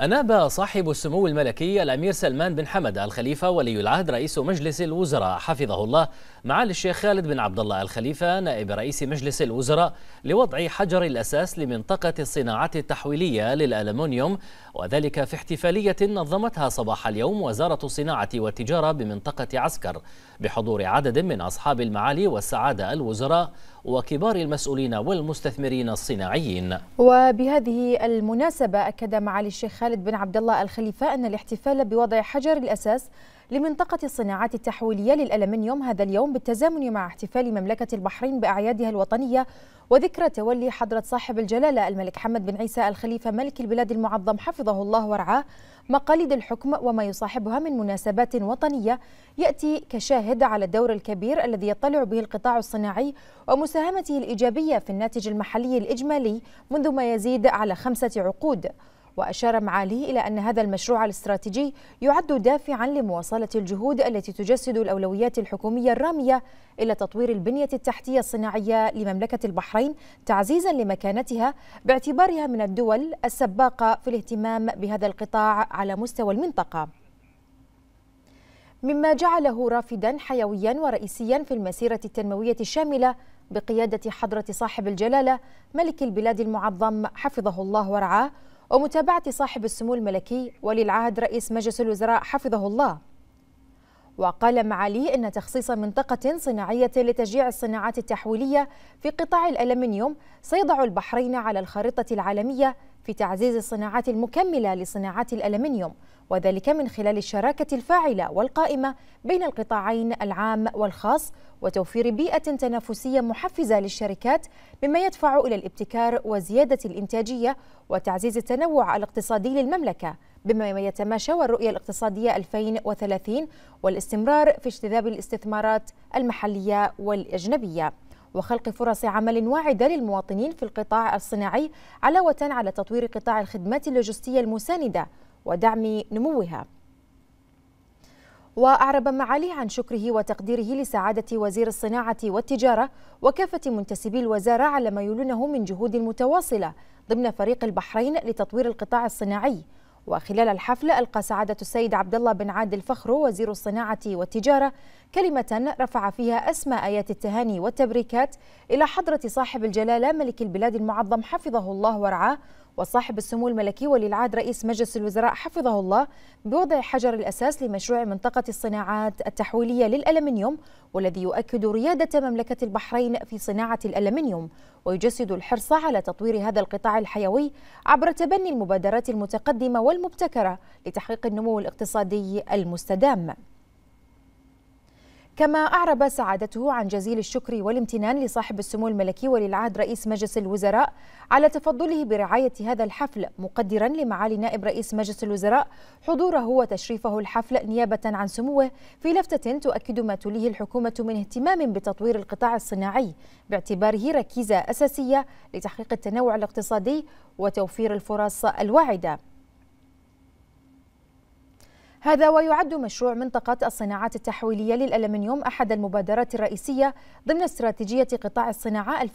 أناب صاحب السمو الملكي الأمير سلمان بن حمد الخليفة ولي العهد رئيس مجلس الوزراء حفظه الله معالي الشيخ خالد بن عبد الله الخليفة نائب رئيس مجلس الوزراء لوضع حجر الأساس لمنطقة الصناعات التحويلية للألمنيوم وذلك في احتفالية نظمتها صباح اليوم وزارة الصناعة والتجارة بمنطقة عسكر بحضور عدد من أصحاب المعالي والسعادة الوزراء وكبار المسؤولين والمستثمرين الصناعيين وبهذه المناسبة أكد معالي الشيخ خالد بن عبد الله الخليفة أن الاحتفال بوضع حجر الأساس لمنطقة الصناعات التحويلية للألمنيوم هذا اليوم بالتزامن مع احتفال مملكة البحرين بأعيادها الوطنية وذكرى تولي حضرة صاحب الجلالة الملك حمد بن عيسى الخليفة ملك البلاد المعظم حفظه الله ورعاه مقاليد الحكم وما يصاحبها من مناسبات وطنية يأتي كشاهد على الدور الكبير الذي يطلع به القطاع الصناعي ومساهمته الإيجابية في الناتج المحلي الإجمالي منذ ما يزيد على خمسة عقود وأشار معاليه إلى أن هذا المشروع الاستراتيجي يعد دافعا لمواصلة الجهود التي تجسد الأولويات الحكومية الرامية إلى تطوير البنية التحتية الصناعية لمملكة البحرين تعزيزا لمكانتها باعتبارها من الدول السباقة في الاهتمام بهذا القطاع على مستوى المنطقة مما جعله رافدا حيويا ورئيسيا في المسيرة التنموية الشاملة بقيادة حضرة صاحب الجلالة ملك البلاد المعظم حفظه الله ورعاه ومتابعة صاحب السمو الملكي ولي العهد رئيس مجلس الوزراء حفظه الله وقال معالي أن تخصيص منطقة صناعية لتشجيع الصناعات التحويلية في قطاع الألمنيوم سيضع البحرين على الخريطة العالمية في تعزيز الصناعات المكملة لصناعات الألمنيوم وذلك من خلال الشراكة الفاعلة والقائمة بين القطاعين العام والخاص وتوفير بيئة تنافسية محفزة للشركات مما يدفع إلى الابتكار وزيادة الإنتاجية وتعزيز التنوع الاقتصادي للمملكة بما يتماشى والرؤية الاقتصادية 2030 والاستمرار في اجتذاب الاستثمارات المحلية والأجنبية وخلق فرص عمل واعدة للمواطنين في القطاع الصناعي علاوة على تطوير قطاع الخدمات اللوجستية المساندة ودعم نموها وأعرب معالي عن شكره وتقديره لسعادة وزير الصناعة والتجارة وكافة منتسبي الوزارة على ما يلونه من جهود متواصلة ضمن فريق البحرين لتطوير القطاع الصناعي وخلال الحفل ألقى سعادة السيد عبد الله بن عادل فخرو وزير الصناعة والتجارة كلمة رفع فيها أسمى آيات التهاني والتبريكات إلى حضرة صاحب الجلالة ملك البلاد المعظم حفظه الله ورعاه وصاحب السمو الملكي ولي العهد رئيس مجلس الوزراء حفظه الله بوضع حجر الأساس لمشروع منطقة الصناعات التحويلية للألمنيوم والذي يؤكد ريادة مملكة البحرين في صناعة الألمنيوم ويجسد الحرص على تطوير هذا القطاع الحيوي عبر تبني المبادرات المتقدمة والمبتكرة لتحقيق النمو الاقتصادي المستدام كما أعرب سعادته عن جزيل الشكر والامتنان لصاحب السمو الملكي وللعهد رئيس مجلس الوزراء على تفضله برعاية هذا الحفل مقدرا لمعالي نائب رئيس مجلس الوزراء حضوره وتشريفه الحفل نيابة عن سموه في لفتة تؤكد ما تليه الحكومة من اهتمام بتطوير القطاع الصناعي باعتباره ركيزة أساسية لتحقيق التنوع الاقتصادي وتوفير الفرص الواعدة هذا ويعد مشروع منطقة الصناعات التحويلية للألمنيوم أحد المبادرات الرئيسية ضمن استراتيجية قطاع الصناعة 2022-2026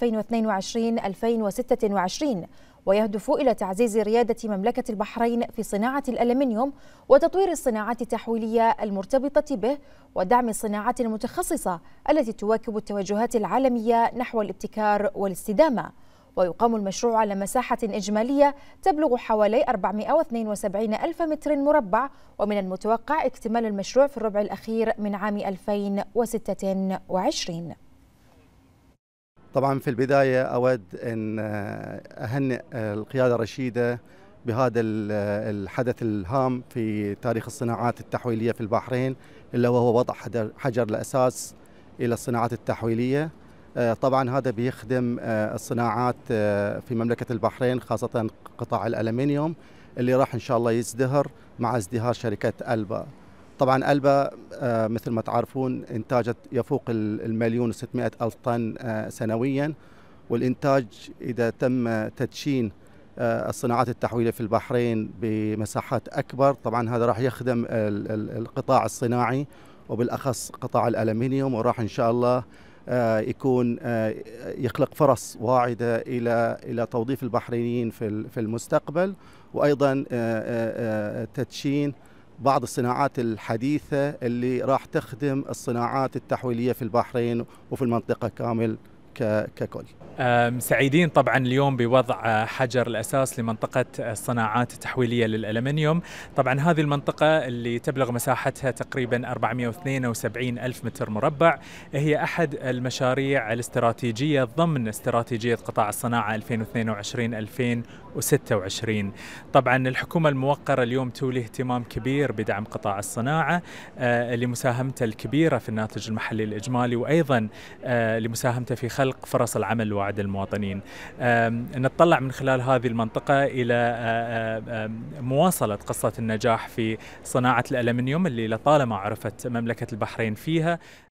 ويهدف إلى تعزيز ريادة مملكة البحرين في صناعة الألمنيوم وتطوير الصناعات التحويلية المرتبطة به ودعم الصناعات المتخصصة التي تواكب التوجهات العالمية نحو الابتكار والاستدامة ويقام المشروع على مساحة إجمالية تبلغ حوالي 472 ألف متر مربع ومن المتوقع اكتمال المشروع في الربع الأخير من عام 2026 طبعا في البداية أود أن أهنئ القيادة الرشيدة بهذا الحدث الهام في تاريخ الصناعات التحويلية في البحرين إلا وهو وضع حجر الأساس إلى الصناعات التحويلية آه، طبعا هذا بيخدم آه، الصناعات آه، في مملكة البحرين خاصة قطاع الألمنيوم اللي راح إن شاء الله يزدهر مع ازدهار شركة ألبا طبعا ألبا مثل ما تعرفون إنتاجت يفوق المليون وستمائة ألف طن سنويا والإنتاج إذا تم تدشين الصناعات التحويلية في البحرين بمساحات أكبر طبعا هذا راح يخدم القطاع الصناعي وبالأخص قطاع الألمنيوم وراح إن شاء الله آه، يكون آه، يخلق فرص واعده الى الى توظيف البحرينيين في في المستقبل وايضا آه، تدشين بعض الصناعات الحديثه اللي راح تخدم الصناعات التحويليه في البحرين وفي المنطقه كامل ككل سعيدين طبعا اليوم بوضع آه، حجر الاساس لمنطقه الصناعات آه، التحويليه للالمنيوم، طبعا هذه المنطقه اللي تبلغ مساحتها تقريبا 472 الف متر مربع هي احد المشاريع الاستراتيجيه ضمن استراتيجيه قطاع الصناعه 2022 2026. طبعا الحكومه الموقره اليوم تولي اهتمام كبير بدعم قطاع الصناعه آه، لمساهمته الكبيره في الناتج المحلي الاجمالي وايضا لمساهمته في خلق فرص العمل لوعد المواطنين نتطلع من خلال هذه المنطقة إلى مواصلة قصة النجاح في صناعة الألمنيوم اللي لطالما عرفت مملكة البحرين فيها